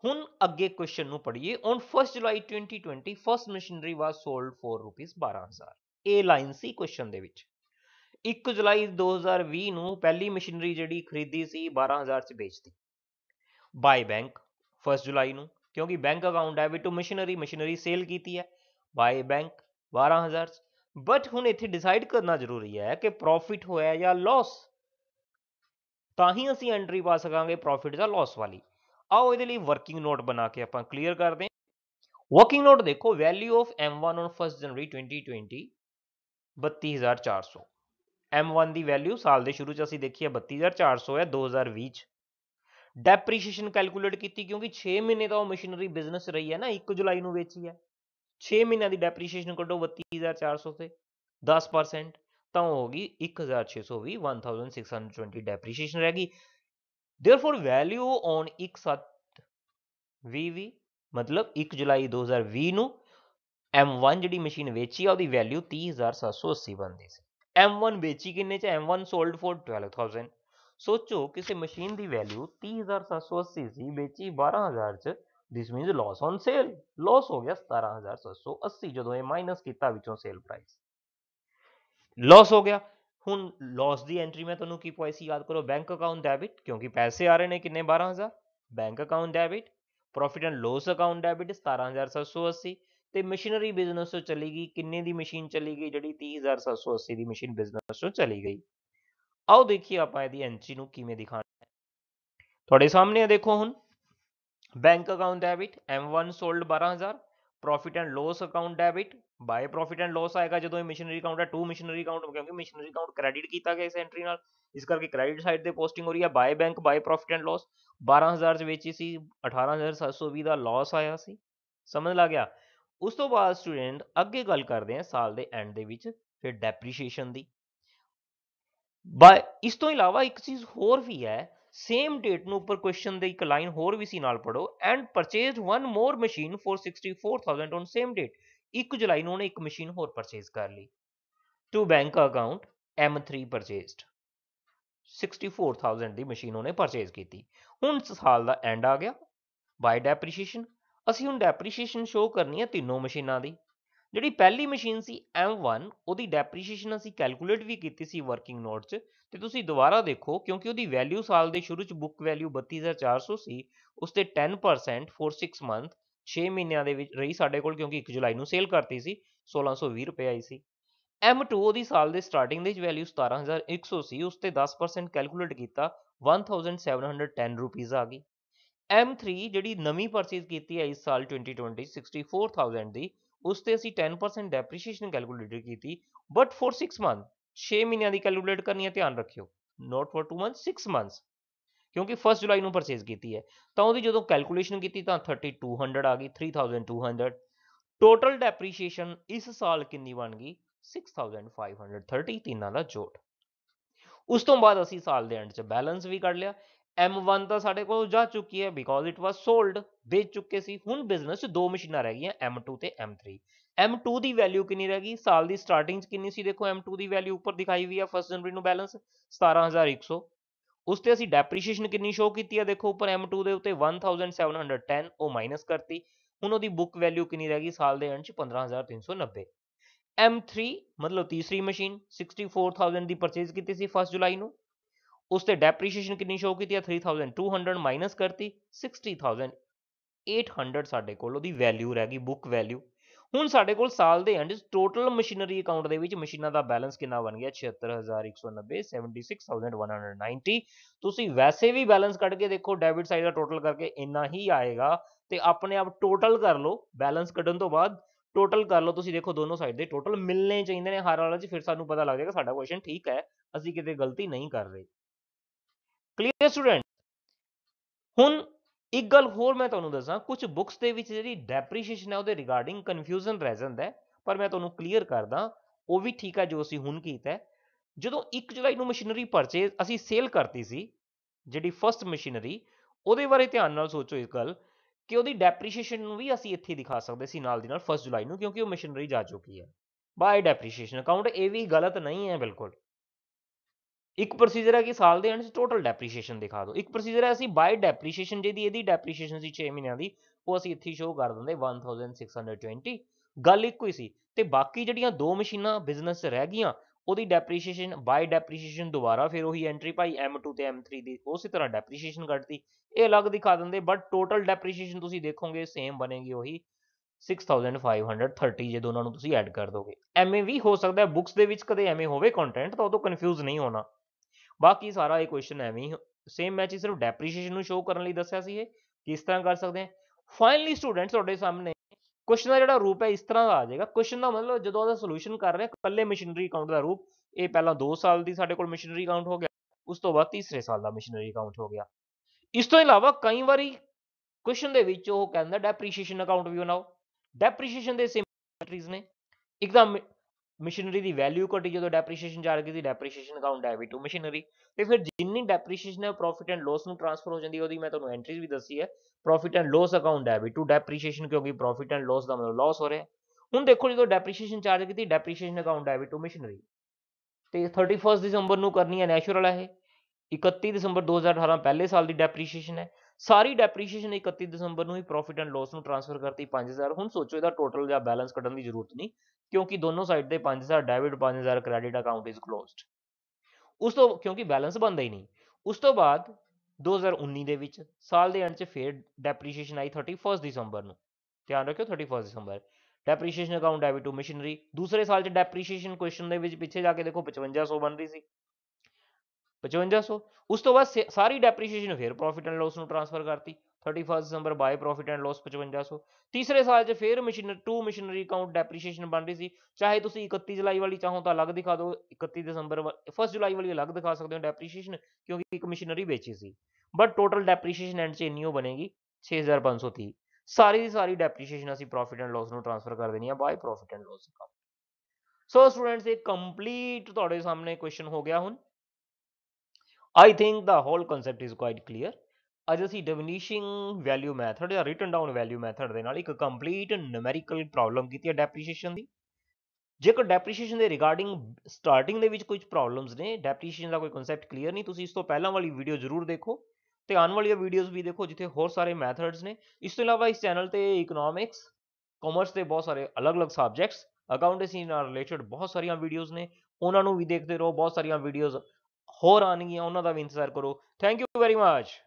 ਹੁਣ ਅੱਗੇ ਕੁਐਸਚਨ ਨੂੰ ਪੜ੍ਹੀਏ on 1 July 2020 first machinery was sold for rupees 12000 ਇਹ ਲਾਈਨ ਸੀ ਕੁਐਸਚਨ ਦੇ ਵਿੱਚ 1 ਜੁਲਾਈ 2020 ਨੂੰ ਪਹਿਲੀ ਮਸ਼ੀਨਰੀ ਜਿਹੜੀ ਖਰੀਦੀ ਸੀ 12000 ਚ ਵੇਚਤੀ ਬਾਈ ਬੈਂਕ 1 ਜੁਲਾਈ ਨੂੰ ਕਿਉਂਕਿ bank account debit to machinery machinery sale ਕੀਤੀ ਹੈ ਬਾਈ ਬੈਂਕ 12000 ਬਟ ਹੁਣ ਇੱਥੇ ਡਿਸਾਈਡ ਕਰਨਾ ਜ਼ਰੂਰੀ ਹੈ ਕਿ ਪ੍ਰੋਫਿਟ ਹੋਇਆ ਜਾਂ ਲਾਸ ਤਾਂ ਹੀ ਅਸੀਂ ਐਂਟਰੀ ਪਾ ਸਕਾਂਗੇ ਪ੍ਰੋਫਿਟ ਜਾਂ ਲਾਸ ਵਾਲੀ ਆਓ ਇਹਦੇ ਲਈ ਵਰਕਿੰਗ ਨੋਟ ਬਣਾ ਕੇ ਆਪਾਂ ਕਲੀਅਰ ਕਰਦੇ ਹਾਂ ਵਰਕਿੰਗ ਨੋਟ ਦੇਖੋ value of M1 on 1 January 2020 32400 M1 ਦੀ ਵੈਲਿਊ ਸਾਲ ਦੇ ਸ਼ੁਰੂ ਚ ਅਸੀਂ ਦੇਖੀ ਹੈ 32400 ਹੈ 2020 ਵਿੱਚ ਡੈਪਰੀਸ਼ੀਏਸ਼ਨ ਕੈਲਕੂਲੇਟ ਕੀਤੀ ਕਿਉਂਕਿ 6 ਮਹੀਨੇ ਤਾਂ ਉਹ ਮਸ਼ੀਨਰੀ ਬਿਜ਼ਨਸ ਰਹੀ ਹੈ ਨਾ 1 ਜੁਲਾਈ ਨੂੰ ਵੇਚੀ ਹੈ 6 ਮਹੀਨਿਆਂ ਦੀ ਡੈਪਰੀਸ਼ੀਏਸ਼ਨ ਕੱਢੋ 32400 ਤੇ 10% ਤਾਂ ਹੋ ਗਈ 1620 1620 ਡੈਪਰੀਸ਼ੀਏਸ਼ਨ ਰਹਿ ਗਈ देयरफॉर ਵੈਲਿਊ ਔਨ ਵੀ ਮਤਲਬ 1 ਜੁਲਾਈ 2020 ਨੂੰ M1 ਜਿਹੜੀ ਮਸ਼ੀਨ ਵੇਚੀ ਆ ਉਹਦੀ ਵੈਲਿਊ 30780 ਬਣਦੀ ਸੀ M1 ਵੇਚੀ ਕਿੰਨੇ ਚ M1 ਸੋਲਡ ਫॉर 12000 ਸੋਚੋ ਕਿਸੇ ਮਸ਼ੀਨ ਦੀ ਵੈਲਿਊ 30780 ਸੀ ਵੇਚੀ 12000 ਚ this means loss on sale loss ਹੋ ਗਿਆ 17780 ਜਦੋਂ ਇਹ ਮਾਈਨਸ ਕੀਤਾ ਵਿੱਚੋਂ ਸੇਲ ਪ੍ਰਾਈਸ ਲਾਸ ਹੋ ਗਿਆ ਹੁਣ ਲਾਸ ਦੀ ਐਂਟਰੀ ਮੈਂ ਤੁਹਾਨੂੰ ਕੀ ਪਾਇਸੀ ਯਾਦ ਕਰੋ ਬੈਂਕ ਅਕਾਊਂਟ ਡੈਬਿਟ ਕਿਉਂਕਿ ਪੈਸੇ ਆ ਰਹੇ ਨੇ ਕਿੰਨੇ 12000 bank account debit profit and loss account debit 17780 ਤੇ ਮਸ਼ੀਨਰੀ ਬਿਜ਼ਨਸ ਤੋਂ ਚਲੀ ਗਈ ਕਿੰਨੇ ਦੀ ਮਸ਼ੀਨ ਚਲੀ ਗਈ ਜਿਹੜੀ 30780 ਦੀ ਮਸ਼ੀਨ ਬਿਜ਼ਨਸ ਤੋਂ ਚਲੀ ਗਈ ਆਓ ਦੇਖੀਏ ਆਪਾਂ ਇਹਦੀ ਐਂਟਰੀ ਨੂੰ ਕਿਵੇਂ ਦਿਖਾਣਾ ਹੈ ਤੁਹਾਡੇ ਸਾਹਮਣੇ ਦੇਖੋ ਹੁਣ bank account debit m1 sold 12000 profit and loss account debit by profit and loss ਆਏਗਾ ਜਦੋਂ ਇਹ ਮਸ਼ੀਨਰੀ ਅਕਾਊਂਟ ਹੈ 2 ਮਸ਼ੀਨਰੀ ਅਕਾਊਂਟ ਕਿਉਂਕਿ ਮਸ਼ੀਨਰੀ ਅਕਾਊਂਟ ਕ੍ਰੈਡਿਟ ਕੀਤਾ ਗਿਆ ਇਸ ਐਂਟਰੀ ਨਾਲ ਇਸ ਕਰਕੇ ਕ੍ਰੈਡਿਟ ਸਾਈਡ ਤੇ ਪੋਸਟਿੰਗ ਹੋ ਰਹੀ ਹੈ by bank by profit and loss 12000 ਦੇ ਵਿੱਚ ਸੀ 18720 ਦਾ ਲਾਸ ਆਇਆ ਸੀ ਸਮਝ ਲਾ ਗਿਆ ਉਸ ਤੋਂ ਬਾਅਦ ਸਟੂਡੈਂਟ ਅੱਗੇ ਗੱਲ ਕਰਦੇ ਆ ਸਾਲ ਦੇ ਐਂਡ ਦੇ ਵਿੱਚ ਫਿਰ ਡੈਪਰੀਸ਼ੀਏਸ਼ਨ ਦੀ ਬਾ ਇਸ ਤੋਂ ਇਲਾਵਾ ਇੱਕ ਚੀਜ਼ ਹੋਰ ਵੀ ਹੈ ਸੇਮ ਡੇਟ ਨੂੰ ਉੱਪਰ ਕੁਐਸਚਨ ਦੇ ਇੱਕ ਲਾਈਨ ਹੋਰ ਵੀ ਸੀ ਨਾਲ ਪੜੋ and purchased one more machine for 64000 on same date 1 ਜੁਲਾਈ ਨੂੰ ਉਹਨੇ ਇੱਕ ਮਸ਼ੀਨ ਹੋਰ ਪਰਚੇਸ ਕਰ ਲਈ to bank account M3 purchased 64000 ਦੀ ਮਸ਼ੀਨ ਉਹਨੇ ਪਰਚੇਸ ਕੀਤੀ ਹੁਣ ਸਾਲ ਦਾ ਐਂਡ ਆ ਗਿਆ ਬਾਈ ਡੈਪਰੀਸ਼ੀਏਸ਼ਨ ਅਸੀਂ ਹੁਣ ਡੈਪਰੀਸ਼ੀਏਸ਼ਨ ਸ਼ੋ ਕਰਨੀ ਹੈ ਤਿੰਨੋਂ ਮਸ਼ੀਨਾਂ ਦੀ ਜਿਹੜੀ ਪਹਿਲੀ ਮਸ਼ੀਨ ਸੀ M1 ਉਹਦੀ ਡੈਪਰੀਸੀਏਸ਼ਨ ਅਸੀਂ ਕੈਲਕੂਲੇਟ ਵੀ ਕੀਤੀ ਸੀ ਵਰਕਿੰਗ ਨੋਟ 'ਚ ਤੇ ਤੁਸੀਂ ਦੁਬਾਰਾ ਦੇਖੋ ਕਿਉਂਕਿ ਉਹਦੀ ਵੈਲਿਊ ਸਾਲ ਦੇ ਸ਼ੁਰੂ 'ਚ ਬੁੱਕ ਵੈਲਿਊ 32400 ਸੀ ਉਸ ਤੇ 10% ਫੋਰ 6 ਮੰਥ 6 ਮਹੀਨਿਆਂ ਦੇ ਵਿੱਚ ਰਹੀ ਸਾਡੇ ਕੋਲ ਕਿਉਂਕਿ 1 ਜੁਲਾਈ ਨੂੰ ਸੇਲ ਕਰਤੀ ਸੀ 1620 ਰੁਪਏ ਆਈ ਸੀ M2 ਉਹਦੀ ਸਾਲ ਦੇ ਸਟਾਰਟਿੰਗ ਦੇ ਵਿੱਚ ਵੈਲਿਊ 17100 ਸੀ ਉਸ ਤੇ 10% ਕੈਲਕੂਲੇਟ ਕੀਤਾ 1710 ਰੁਪਏ ਆ ਗਈ M3 ਜਿਹੜੀ ਨਵੀਂ ਪਰਚੇਸ ਕੀਤੀ ਹੈ ਇਸ ਸਾਲ 2020 64000 ਦੀ ਉਸ ਤੇ ਅਸੀਂ 10% ਡੈਪਰੀਸੀਏਸ਼ਨ ਕੈਲਕੂਲੇਟ ਕੀਤੀ ਬਟ ਫॉर 6 ਮੰਥ 6 ਮਹੀਨਿਆਂ ਦੀ ਕੈਲਕੂਲੇਟ ਕਰਨੀ ਹੈ ਧਿਆਨ ਰੱਖਿਓ ਨਾਟ ਫॉर 2 ਮੰਥ 6 ਮੰਥ ਕਿਉਂਕਿ 1 ਜੁਲਾਈ ਨੂੰ ਪਰਚੇਸ ਕੀਤੀ ਹੈ ਤਾਂ ਉਹਦੀ ਜਦੋਂ ਕੈਲਕੂਲੇਸ਼ਨ ਕੀਤੀ ਤਾਂ 3200 ਆ ਗਈ 3200 ਟੋਟਲ ਡੈਪਰੀਸੀਏਸ਼ਨ ਇਸ ਸਾਲ ਕਿੰਨੀ ਬਣ ਗਈ 6530 ਤਿੰਨਾਂ ਦਾ ਜੋੜ ਉਸ ਤੋਂ ਬਾਅਦ ਅਸੀਂ ਸਾਲ ਦੇ ਐਂਡ 'ਚ ਬੈਲੈਂਸ ਵੀ ਕੱਢ ਲਿਆ M1 ਤਾਂ ਸਾਡੇ ਕੋਲ ਜਾ ਚੁੱਕੀ ਹੈ ਬਿਕੋਜ਼ ਇਟ ਵਾਸ ਸੋਲਡ ਵੇਚ ਚੁੱਕੇ ਸੀ ਹੁਣ ਬਿਜ਼ਨਸ 'ਚ ਦੋ ਮਸ਼ੀਨਾਂ ਰਹਿ ਗਈਆਂ M2 ਤੇ M3 M2 ਦੀ ਵੈਲਿਊ ਕਿੰਨੀ ਰਹਿ ਗਈ ਸਾਲ ਦੀ ਸਟਾਰਟਿੰਗ 'ਚ ਕਿੰਨੀ ਸੀ ਦੇਖੋ M2 ਦੀ ਵੈਲਿਊ ਉੱਪਰ ਦਿਖਾਈ ਹੋਈ ਆ 1 ਜਨਵਰੀ ਨੂੰ ਬੈਲੈਂਸ 17100 ਉਸ ਤੇ ਅਸੀਂ ਡੈਪਰੀਸ਼ੀਏਸ਼ਨ ਕਿੰਨੀ ਸ਼ੋ ਕੀਤੀ ਆ ਦੇਖੋ ਉੱਪਰ M2 ਦੇ ਉੱਤੇ 1710 ਉਹ ਮਾਈਨਸ ਕਰਤੀ ਹੁਣ ਉਹਦੀ ਬੁੱਕ ਵੈਲਿਊ ਕਿੰਨੀ ਰਹਿ ਗਈ ਸਾਲ ਦੇ ਐਂਡ 'ਚ 15390 M3 ਮਤਲਬ ਤੀਸਰੀ ਮਸ਼ੀਨ 64000 ਦੀ ਪਰਚੇਸ ਕੀਤੀ ਸੀ 1 ਜੁਲਾਈ ਨੂੰ ਉਸ ਤੇ ਡੈਪਰੀਸ਼ੀਏਸ਼ਨ ਕਿੰਨੀ ਸ਼ੋ ਕੀਤੀ ਆ 3200 ਮਾਈਨਸ ਕਰਤੀ 60800 ਸਾਡੇ ਕੋਲ ਉਹਦੀ ਵੈਲਿਊ ਰਹਿ ਗਈ ਬੁੱਕ ਵੈਲਿਊ ਹੁਣ ਸਾਡੇ ਕੋਲ ਸਾਲ ਦੇ ਐਂਡ ਟੋਟਲ ਮਸ਼ੀਨਰੀ ਅਕਾਊਂਟ ਦੇ ਵਿੱਚ ਮਸ਼ੀਨਾਂ ਦਾ ਬੈਲੈਂਸ ਕਿੰਨਾ ਬਣ ਗਿਆ 76190 76190 ਤੁਸੀਂ ਵੈਸੇ ਵੀ ਬੈਲੈਂਸ ਕੱਢ ਕੇ ਦੇਖੋ ਡੈਬਿਟ ਸਾਈਡ ਦਾ ਟੋਟਲ ਕਰਕੇ ਇੰਨਾ ਹੀ ਆਏਗਾ ਤੇ ਆਪਣੇ ਆਪ ਟੋਟਲ ਕਰ ਲਓ ਬੈਲੈਂਸ ਕੱਢਣ ਤੋਂ ਬਾਅਦ ਟੋਟਲ ਕਰ ਲਓ ਤੁਸੀਂ ਦੇਖੋ ਦੋਨੋਂ ਸਾਈਡ ਦੇ ਟੋਟਲ ਮਿਲਨੇ ਚਾਹੀਦੇ ਨੇ ਹਰ ਵਾਲਾ ਚ ਫਿਰ ਸਾਨੂੰ ਪਤਾ ਲੱਗ ਜਾਏਗਾ ਸਾਡਾ ਕੁਐਸਚਨ ਠੀਕ ਹੈ ਅਸੀਂ ਕਿਤੇ ਗਲਤੀ ਨਹੀਂ ਕਰ ਰਹੇ ਕਲੀਅਰ ਸਟੂਡੈਂਟ ਹੁਣ ਇੱਕ ਗੱਲ ਹੋਰ ਮੈਂ ਤੁਹਾਨੂੰ ਦੱਸਾਂ ਕੁਝ ਬੁੱਕਸ ਦੇ ਵਿੱਚ ਜਿਹੜੀ ਡੈਪਰੀਸ਼ੀਏਸ਼ਨ ਹੈ ਉਹਦੇ ਰਿਗਾਰਡਿੰਗ ਕਨਫਿਊਜ਼ਨ ਰਹਿ ਜਾਂਦਾ ਪਰ ਮੈਂ ਤੁਹਾਨੂੰ ਕਲੀਅਰ ਕਰਦਾ ਉਹ ਵੀ ਠੀਕ ਹੈ ਜੋ ਅਸੀਂ ਹੁਣ ਕੀਤਾ ਜਦੋਂ 1 ਜੁਲਾਈ ਨੂੰ ਮਸ਼ੀਨਰੀ ਪਰਚੇਸ ਅਸੀਂ ਸੇਲ ਕਰਤੀ ਸੀ ਜਿਹੜੀ ਫਰਸਟ ਮਸ਼ੀਨਰੀ ਉਹਦੇ ਬਾਰੇ ਧਿਆਨ ਨਾਲ ਸੋਚੋ ਇਸ ਗੱਲ ਕਿ ਉਹਦੀ ਡੈਪਰੀਸ਼ੀਏਸ਼ਨ ਨੂੰ ਵੀ ਅਸੀਂ ਇੱਥੇ ਦਿਖਾ ਸਕਦੇ ਸੀ ਨਾਲ ਦੀ ਨਾਲ 1 ਜੁਲਾਈ ਨੂੰ ਕਿਉਂਕਿ ਉਹ ਮਸ਼ੀਨਰੀ ਜਾ ਚੁੱਕੀ ਹੈ ਬਾਈ ਡੈਪਰੀਸ਼ੀਏਸ਼ਨ ਅਕਾਊਂਟ ਇਹ ਵੀ ਗਲਤ ਨਹੀਂ ਹੈ ਬਿਲਕੁਲ ਇੱਕ ਪ੍ਰੋਸੀਜਰ ਹੈ ਕਿ ਸਾਲ ਦੇ ਐਂਡ 'ਚ ਟੋਟਲ ਡੈਪਰੀਸ਼ੀਏਸ਼ਨ ਦਿਖਾ ਦਿਓ ਇੱਕ ਪ੍ਰੋਸੀਜਰ ਹੈ ਅਸੀਂ ਬਾਈ ਡੈਪਰੀਸ਼ੀਏਸ਼ਨ ਜਿਹਦੀ ਇਹਦੀ ਡੈਪਰੀਸ਼ੀਏਸ਼ਨ ਸੀ 6 ਮਹੀਨਿਆਂ ਦੀ ਉਹ ਅਸੀਂ ਇੱਥੇ ਸ਼ੋਅ ਕਰ ਦਿੰਦੇ 1620 ਗੱਲ ਇੱਕੋ ਹੀ ਸੀ ਤੇ ਬਾਕੀ ਜਿਹੜੀਆਂ ਦੋ ਮਸ਼ੀਨਾਂ ਬਿਜ਼ਨਸ 'ਚ ਰਹਿ ਗਈਆਂ ਉਹਦੀ ਡੈਪਰੀਸ਼ੀਏਸ਼ਨ ਬਾਈ ਡੈਪਰੀਸ਼ੀਏਸ਼ਨ ਦੁਬਾਰਾ ਫਿਰ ਉਹੀ ਐਂਟਰੀ ਭਾਈ M2 ਤੇ M3 ਦੀ ਉਸੇ ਤਰ੍ਹਾਂ ਡੈਪਰੀਸ਼ੀਏਸ਼ਨ ਘਟਦੀ ਇਹ ਅਲੱਗ ਦਿਖਾ ਦਿੰਦੇ ਬਟ ਟੋਟਲ ਡੈਪਰੀਸ਼ੀਏਸ਼ਨ ਤੁਸੀਂ ਦੇਖੋਗੇ ਸੇਮ ਬਣੇਗੀ ਉਹੀ 6530 ਜੇ ਦੋਨਾਂ ਨੂੰ ਤੁਸੀਂ ਐਡ ਕਰ ਦੋਗੇ ਐਵੇਂ ਵੀ ਹੋ ਸਕਦਾ ਬੁక్స్ ਦੇ ਵਿੱਚ ਕਦੇ ਐਵੇਂ ਹੋਵੇ ਕੰਟੈਂਟ ਤਾਂ ਉਦੋਂ ਕਨਫਿਊਜ਼ ਨਹੀਂ ਹੋਣਾ ਬਾਕੀ ਸਾਰਾ ਇਹ ਕੁਐਸਚਨ ਐਵੇਂ ਹੀ ਸੇਮ ਮੈਚ ਹੀ ਸਿਰਫ ਡੈਪਰੀਸ਼ੀਏਸ਼ਨ ਨੂੰ ਸ਼ੋਅ ਕਰਨ ਲਈ ਦੱਸਿਆ ਸੀ ਇਹ ਕਿਸ ਤਰ੍ਹਾਂ ਕਰ ਸਕਦੇ ਆ ਫਾਈਨਲੀ ਸਟੂਡੈਂਟਸ ਤੁਹਾਡੇ ਸਾਹਮਣੇ ਕੁਐਸਚਨ ਦਾ ਜਿਹੜਾ ਰੂਪ ਹੈ ਇਸ ਤਰ੍ਹਾਂ ਦਾ ਆ ਜਾਏਗਾ ਕੁਐਸਚਨ ਦਾ ਮਤਲਬ ਜਦੋਂ ਉਹਦਾ ਸੋਲੂਸ਼ਨ ਕਰ ਰਹੇ ਕੱਲੇ ਮਸ਼ੀਨਰੀ ਅਕਾਊਂਟ ਦਾ ਰੂਪ ਇਹ ਪਹਿਲਾਂ 2 ਸਾਲ ਦੀ ਸਾਡੇ ਕੋਲ ਮਸ਼ੀਨਰੀ ਅਕਾਊਂਟ ਹੋ ਗਿਆ ਉਸ ਤੋਂ ਬਾਅਦ ਤੀਸਰੇ ਸਾਲ ਦਾ ਮਸ਼ੀਨਰੀ ਅਕਾਊਂਟ ਹੋ ਗਿਆ ਇਸ ਤੋਂ ਇਲਾਵਾ ਕਈ ਵਾਰੀ ਕੁਐਸਚਨ ਦੇ ਵਿੱਚ ਉਹ ਕਹਿੰਦਾ ਡੈਪਰੀਸ਼ੀਏਸ਼ਨ ਅਕਾਊਂਟ ਵੀ ਬਣਾਓ ਡੈਪਰੀਸ਼ੀਏਸ਼ਨ ਦੇ ਸਿਮਟਰੀਜ਼ ਨੇ ਇੱਕਦਮ ਮਸ਼ੀਨਰੀ ਦੀ ਵੈਲਿਊ ਘਟੀ ਜਦੋਂ ਡੈਪਰੀਸੀਏਸ਼ਨ ਚਾਰਜ ਕੀਤੀ ਸੀ depreciation account debit to machinery ਤੇ ਫਿਰ ਜਿੰਨੀ ਡੈਪਰੀਸੀਏਸ਼ਨ ਹੈ ਪ੍ਰੋਫਿਟ ਐਂਡ ਲਾਸ ਨੂੰ ਟ੍ਰਾਂਸਫਰ ਹੋ ਜਾਂਦੀ ਉਹਦੀ ਮੈਂ ਤੁਹਾਨੂੰ ਐਂਟਰੀਜ਼ ਵੀ ਦੱਸੀ ਹੈ profit and loss account debit to depreciation ਕਿਉਂਕਿ ਪ੍ਰੋਫਿਟ ਐਂਡ ਲਾਸ ਦਾ ਮਤਲਬ ਲਾਸ ਹੋ ਰਿਹਾ ਹੁਣ ਦੇਖੋ ਜਦੋਂ ਡੈਪਰੀਸੀਏਸ਼ਨ ਚਾਰਜ ਕੀਤੀ depreciation account debit to machinery ਤੇ 31 ਦਸੰਬਰ ਨੂੰ ਕਰਨੀ ਹੈ ਨੈਚੁਰਲ ਹੈ ਇਹ 31 ਦਸੰਬਰ 2018 ਪਹਿਲੇ ਸਾਲ ਦੀ ਡੈਪਰੀਸੀਏਸ਼ਨ ਹੈ ਸਾਰੀ ਡੈਪਰੀਸੀਏਸ਼ਨ 31 ਦਸੰਬਰ ਨੂੰ ਹੀ ਪ੍ਰੋਫਿਟ ਐਂਡ ਲਾਸ ਨੂੰ ਟ੍ਰਾਂਸਫਰ ਕਰਤੀ 5000 ਹੁਣ ਸੋਚੋ ਇਹਦਾ ਟੋਟਲ ਜਾਂ ਬੈਲੈਂਸ ਕੱਢਣ ਦੀ ਜ਼ਰੂਰਤ ਨਹੀਂ ਕਿਉਂਕਿ ਦੋਨੋਂ ਸਾਈਡ ਤੇ 5000 debit 5000 credit account is closed ਉਸ ਤੋਂ ਕਿਉਂਕਿ ਬੈਲੈਂਸ ਬੰਦਾ ਹੀ ਨਹੀਂ ਉਸ ਤੋਂ ਬਾਅਦ 2019 ਦੇ ਵਿੱਚ ਸਾਲ ਦੇ ਅੰਤ 'ਚ ਫੇਰ ਡੈਪਰੀਸੀਏਸ਼ਨ ਆਈ 31 ਦਸੰਬਰ ਨੂੰ ਧਿਆਨ ਰੱਖਿਓ 31 ਦਸੰਬਰ depreciation account debit to machinery ਦੂਸਰੇ ਸਾਲ 'ਚ ਡੈਪਰੀਸੀਏਸ਼ਨ ਕੁਐਸਚਨ ਦੇ ਵਿੱਚ ਪਿੱਛੇ ਜਾ ਕੇ ਦੇਖੋ 5500 ਬਣ ਰਹੀ ਸੀ 5500 ਉਸ ਤੋਂ ਬਾਅਦ ਸਾਰੀ ਡੈਪਰੀਸੀਏਸ਼ਨ ਫਿਰ ਪ੍ਰੋਫਿਟ ਐਂਡ ਲਾਸ ਨੂੰ ਟ੍ਰਾਂਸਫਰ ਕਰਤੀ 31 ਦਸੰਬਰ ਬਾਈ ਪ੍ਰੋਫਿਟ ਐਂਡ ਲਾਸ 5500 ਤੀਸਰੇ ਸਾਲ 'ਚ ਫਿਰ ਮਸ਼ੀਨਰ 2 ਮਸ਼ੀਨਰੀ ਅਕਾਊਂਟ ਡੈਪਰੀਸੀਏਸ਼ਨ ਬਣ ਰਹੀ ਸੀ ਚਾਹੇ ਤੁਸੀਂ 31 ਜੁਲਾਈ ਵਾਲੀ ਚਾਹੋ ਤਾਂ ਅਲੱਗ ਦਿਖਾ ਦਿਓ 31 ਦਸੰਬਰ 1 ਜੁਲਾਈ ਵਾਲੀ ਅਲੱਗ ਦਿਖਾ ਸਕਦੇ ਹੋ ਡੈਪਰੀਸੀਏਸ਼ਨ ਕਿਉਂਕਿ ਇੱਕ ਮਸ਼ੀਨਰੀ ਵੇਚੀ ਸੀ ਬਟ ਟੋਟਲ ਡੈਪਰੀਸੀਏਸ਼ਨ ਐਂਡ 'ਚ ਇੰਨੀ ਹੋ ਬਣੇਗੀ 6530 ਸਾਰੀ ਦੀ ਸਾਰੀ ਡੈਪਰੀਸੀਏਸ਼ਨ ਅਸੀਂ ਪ੍ਰੋਫਿਟ ਐਂਡ ਲਾਸ ਨੂੰ ਟ੍ਰਾਂਸਫਰ ਕਰ ਦੇਣੀ ਆ by profit and loss account so students ਇਹ ਕੰਪਲੀਟ ਤੁਹਾਡੇ ਸਾਹਮਣੇ ਕੁਐਸਚਨ ਹੋ ਗਿਆ ਹੁਣ I think the whole concept is quite clear. ਅੱਜ ਅਸੀਂ ਡਿਵਨੀਸ਼ਿੰਗ ਵੈਲਿਊ ਮੈਥਡ ਜਾਂ ਰਿਟਨ ਡਾਊਨ ਵੈਲਿਊ ਮੈਥਡ ਦੇ ਨਾਲ ਇੱਕ ਕੰਪਲੀਟ ਨੁਮੈਰੀਕਲ ਪ੍ਰੋਬਲਮ ਕੀਤੀ ਹੈ ਡੈਪਰੀਸ਼ੀਏਸ਼ਨ ਦੀ ਜੇਕਰ ਡੈਪਰੀਸ਼ੀਏਸ਼ਨ ਦੇ ਰਿਗਾਰਡਿੰਗ ਸਟਾਰਟਿੰਗ ਦੇ ਵਿੱਚ ਕੁਝ ਪ੍ਰੋਬਲਮਸ ਨੇ ਡੈਪਰੀਸ਼ੀਏਸ਼ਨ ਦਾ ਕੋਈ ਕਨਸੈਪਟ ਕਲੀਅਰ ਨਹੀਂ ਤੁਸੀਂ ਇਸ ਤੋਂ ਪਹਿਲਾਂ ਵਾਲੀ ਵੀਡੀਓ ਜ਼ਰੂਰ ਦੇਖੋ ਤੇ ਆਉਣ ਵਾਲੀਆਂ ਵੀਡੀਓਜ਼ ਵੀ ਦੇਖੋ ਜਿੱਥੇ ਹੋਰ ਸਾਰੇ ਮੈਥਡਸ ਨੇ ਇਸ ਤੋਂ ਇਲਾਵਾ ਇਸ ਚੈਨਲ ਤੇ ਇਕਨੋਮਿਕਸ ਕਾਮਰਸ ਦੇ ਬਹੁਤ ਸਾਰੇ ਅਲੱਗ-ਅਲੱਗ ਸਬਜੈਕਟਸ ਅਕਾਊਂਟੈਂਸੀ ਨਾਲ ਰਿਲੇਟਡ ਬਹੁਤ ਸਾਰੀਆਂ ਵੀਡੀਓਜ਼ ਨੇ ਉਹਨਾਂ ਨੂੰ ਵੀ ਦੇਖਦੇ ਰਹੋ ਬਹੁਤ ਸਾਰੀਆਂ ਵੀਡੀਓਜ਼ ਹੋਰ ਆਉਣਗੀਆਂ ਉਹਨਾਂ ਦਾ ਵੀ ਇੰਤਜ਼ਾਰ ਕਰੋ ਥੈਂਕ ਯੂ ਵੈਰੀ ਮਚ